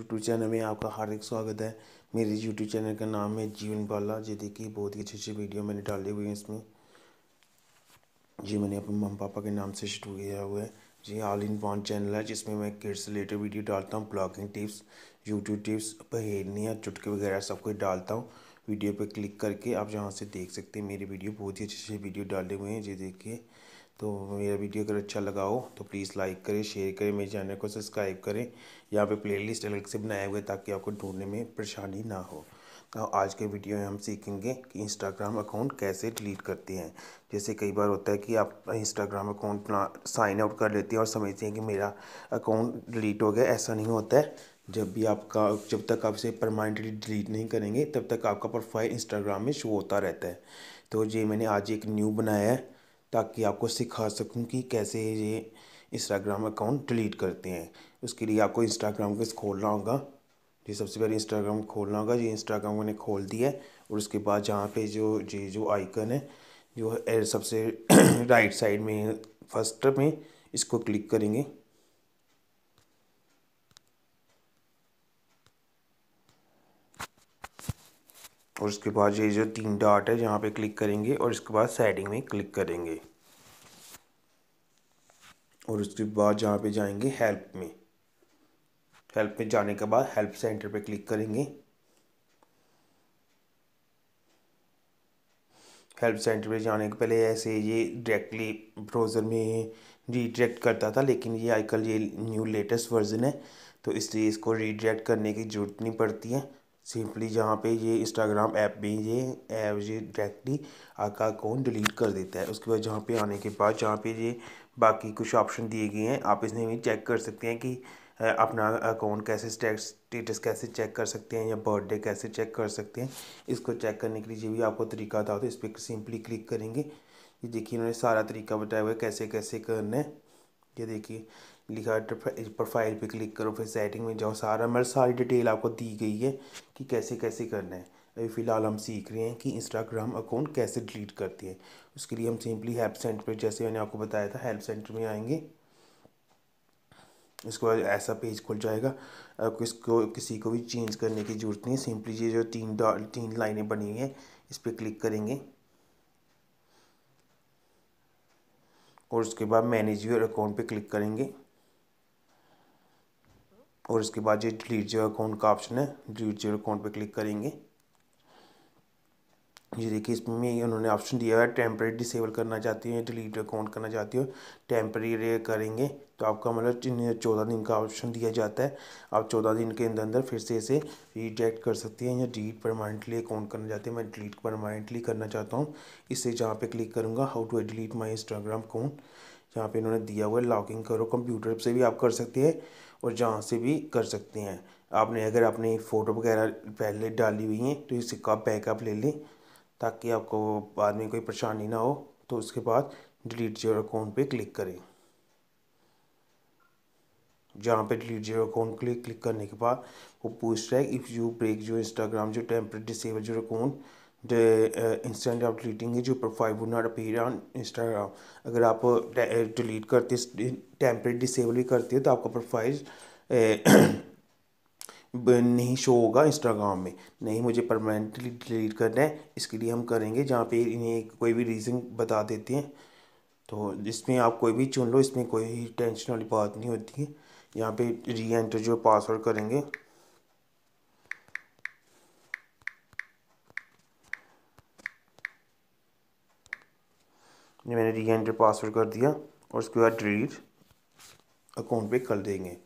YouTube channel में आपका हार्दिक स्वागत है मेरे यूट्यूब चैनल का नाम है जीवन बाला जी देखिए बहुत ही अच्छी अच्छी वीडियो मैंने डाली हुई है इसमें जी मैंने अपने मम पापा के नाम से शुरू किया हुआ है जी ऑल इन वन चैनल है जिसमें मैं किड्स रिलेटेड वीडियो डालता हूँ ब्लॉगिंग टिप्स यूट्यूब टिप्स पहेलियाँ चुटके वगैरह सब कुछ डालता हूँ वीडियो पर क्लिक करके आप जहाँ से देख सकते हैं मेरी वीडियो बहुत ही अच्छी अच्छी वीडियो डाले हुए हैं जी देखिए तो मेरा वीडियो अगर अच्छा लगा हो तो प्लीज़ लाइक करें शेयर करें मेरे चैनल को सब्सक्राइब करें यहाँ पे प्लेलिस्ट अलग से बनाए हुए ताकि आपको ढूंढने में परेशानी ना हो तो आज के वीडियो में हम सीखेंगे कि इंस्टाग्राम अकाउंट कैसे डिलीट करते हैं जैसे कई बार होता है कि आप इंस्टाग्राम अकाउंट ना साइन आउट कर लेते हैं और समझते हैं कि मेरा अकाउंट डिलीट हो गया ऐसा नहीं होता है जब भी आपका जब तक आप इसे परमानेंटली डिलीट नहीं करेंगे तब तक आपका प्रोफाइल इंस्टाग्राम में शो होता रहता है तो ये मैंने आज एक न्यू बनाया है ताकि आपको सिखा सकूँ कि कैसे ये इंस्टाग्राम अकाउंट डिलीट करते हैं उसके लिए आपको इंस्टाग्राम को खोलना होगा जी सबसे पहले इंस्टाग्राम खोलना होगा ये इंस्टाग्राम मैंने खोल दिया है और उसके बाद जहाँ पे जो ये जो आइकन है जो सबसे राइट साइड में फर्स्ट में इसको क्लिक करेंगे और उसके बाद ये जो तीन डॉट है जहाँ पे क्लिक करेंगे और इसके बाद सेटिंग में क्लिक करेंगे और उसके बाद जहाँ पे जाएंगे हेल्प में हेल्प में जाने के बाद हेल्प सेंटर पे क्लिक करेंगे हेल्प सेंटर पे जाने के पहले ऐसे ये डायरेक्टली ब्राउज़र में रीडायरेक्ट करता था लेकिन ये आजकल ये न्यू लेटेस्ट वर्जन है तो इसलिए इसको रीडायरेक्ट करने की ज़रूरत नहीं पड़ती है सिंपली जहाँ पे ये इंस्टाग्राम ऐप में ये ऐप ये डायरेक्टली आपका अकाउंट डिलीट कर देता है उसके बाद जहाँ पे आने के बाद जहाँ पे ये बाकी कुछ ऑप्शन दिए गए हैं आप इसमें भी चेक कर सकते हैं कि अपना अकाउंट कैसे स्टेटस कैसे चेक कर सकते हैं या बर्थडे कैसे चेक कर सकते हैं इसको चेक करने के लिए जो भी आपको तरीका था तो इस पर सिंपली क्लिक करेंगे ये देखिए इन्होंने सारा तरीका बताया हुआ है कैसे कैसे करना है ये देखिए लिखा प्रोफाइल पे क्लिक करो फिर सेटिंग में जाओ सारा मेरे सारी डिटेल आपको दी गई है कि कैसे कैसे करना है अभी फ़िलहाल हम सीख रहे हैं कि इंस्टाग्राम अकाउंट कैसे डिलीट करते हैं उसके लिए हम सिंपली हेल्प सेंटर पर जैसे मैंने आपको बताया था हेल्प सेंटर में आएंगे इसके बाद ऐसा पेज खुल जाएगा आपको इसको किसी को भी चेंज करने की ज़रूरत नहीं है सिंपली ये जो तीन डॉ तीन लाइनें बनी हुई हैं इस पर क्लिक करेंगे और उसके बाद मैनेज योर अकाउंट पे क्लिक करेंगे और इसके बाद ये डिलीट जो अकाउंट का ऑप्शन है डिलीट जो अकाउंट पे क्लिक करेंगे ये देखिए इसमें उन्होंने ऑप्शन दिया है टेम्प्रेरी डिसेबल करना चाहती हो डिलीट अकाउंट करना चाहती हो टेम्प्रेरी करेंगे तो आपका मतलब चौदह दिन का ऑप्शन दिया जाता है आप चौदह दिन के अंदर अंदर फिर से इसे रिजेक्ट कर सकती हैं या डिलीट परमानेंटली अकाउंट करना चाहते हैं मैं डिलीट परमानेंटली करना चाहता हूँ इससे जहाँ पे क्लिक करूँगा how to delete my Instagram account जहाँ पे इन्होंने दिया हुआ है लॉगिंग करो कंप्यूटर से भी आप कर सकते हैं और जहाँ से भी कर सकते हैं आपने अगर अपनी फ़ोटो वगैरह पहले डाली हुई हैं तो इससे का बैकअप ले लें ताकि आपको बाद में कोई परेशानी ना हो तो उसके बाद डिलीट जीरो अकाउंट पे क्लिक करें जहाँ पे delete your account click click करने के बाद वो पूछ रहा है इफ़ यू ब्रेक जो इंस्टाग्राम जो टेम्परेट डिसेबल जो account the uh, instant of deleting is your profile would not appear on Instagram अगर आप uh, uh, delete करते टेम्परेट disable भी करते हो तो आपका प्रोफाइल uh, नहीं शो होगा इंस्टाग्राम में नहीं मुझे परमानेंटली डिलीट करना है इसके लिए हम करेंगे जहाँ पे इन्हें कोई भी रीज़न बता देते हैं तो इसमें आप कोई भी चुन लो इसमें कोई टेंशन वाली बात नहीं होती है यहाँ पे री एंटर जो पासवर्ड करेंगे ये मैंने री एंटर पासवर्ड कर दिया और उसके बाद डिलीट अकाउंट पे कर देंगे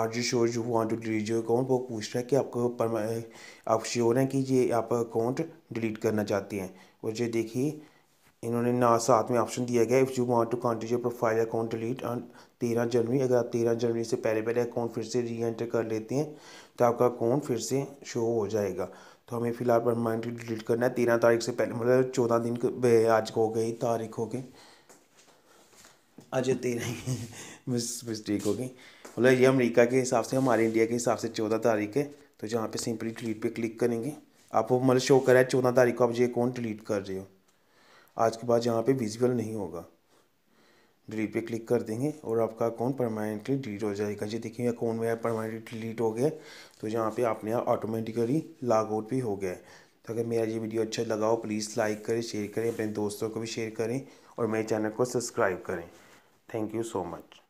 are you sure you want to delete your account वो पूछ रहा है कि आपको आप श्योर हैं कि ये आप अकाउंट डिलीट करना चाहते हैं और ये देखिए इन्होंने ना साथ में ऑप्शन दिया गया if you want to contact profile account delete on तेरह जनवरी अगर आप तेरह जनवरी से पहले पहले अकाउंट फिर से री एंटर कर लेते हैं तो आपका अकाउंट फिर से शो हो जाएगा तो हमें फ़िलहाल परमानेंटली डिलीट करना है तेरह तारीख से पहले मतलब चौदह दिन आज हो गई तारीख हो गई आज तेरह मिस मिस्टेक हो गई मतलब ये अमेरिका के हिसाब से हमारे इंडिया के हिसाब से चौदह तारीख है तो जहाँ पे सिंपली डिलीट पे क्लिक करेंगे आप वो मतलब शो करा है चौदह तारीख को आप ये अकाउंट डिलीट कर रहे हो आज के बाद यहाँ पे विजिबल नहीं होगा डिलीट पे क्लिक कर देंगे और आपका अकाउंट परमानेंटली डिलीट हो जाएगा जी देखिए अकाउंट में परमानेंटली डिलीट हो गया तो यहाँ पे आपने ऑटोमेटिकली लॉग आउट भी हो गया तो अगर मेरा ये वीडियो अच्छा लगा हो प्लीज़ लाइक करें शेयर करें अपने दोस्तों को भी शेयर करें और मेरे चैनल को सब्सक्राइब करें थैंक यू सो मच